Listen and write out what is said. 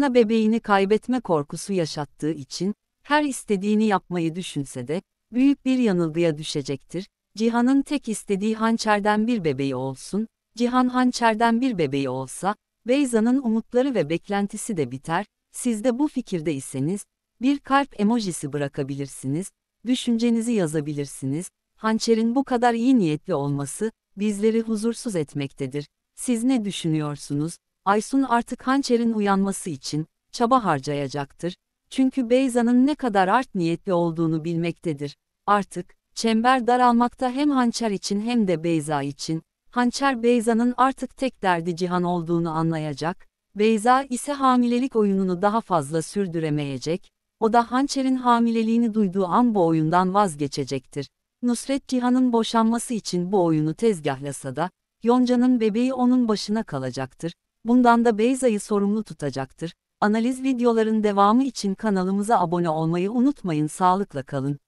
Ona bebeğini kaybetme korkusu yaşattığı için, her istediğini yapmayı düşünse de, büyük bir yanılgıya düşecektir. Cihan'ın tek istediği hançerden bir bebeği olsun, Cihan hançerden bir bebeği olsa, Beyza'nın umutları ve beklentisi de biter, siz de bu fikirde iseniz, bir kalp emojisi bırakabilirsiniz, düşüncenizi yazabilirsiniz, hançerin bu kadar iyi niyetli olması, bizleri huzursuz etmektedir. Siz ne düşünüyorsunuz? Aysun artık hançerin uyanması için çaba harcayacaktır. Çünkü Beyza'nın ne kadar art niyetli olduğunu bilmektedir. Artık, çember daralmakta hem hançer için hem de Beyza için. Hançer Beyza'nın artık tek derdi Cihan olduğunu anlayacak. Beyza ise hamilelik oyununu daha fazla sürdüremeyecek. O da hançerin hamileliğini duyduğu an bu oyundan vazgeçecektir. Nusret Cihan'ın boşanması için bu oyunu tezgahlasa da, Yonca'nın bebeği onun başına kalacaktır. Bundan da Beyza'yı sorumlu tutacaktır. Analiz videoların devamı için kanalımıza abone olmayı unutmayın. Sağlıkla kalın.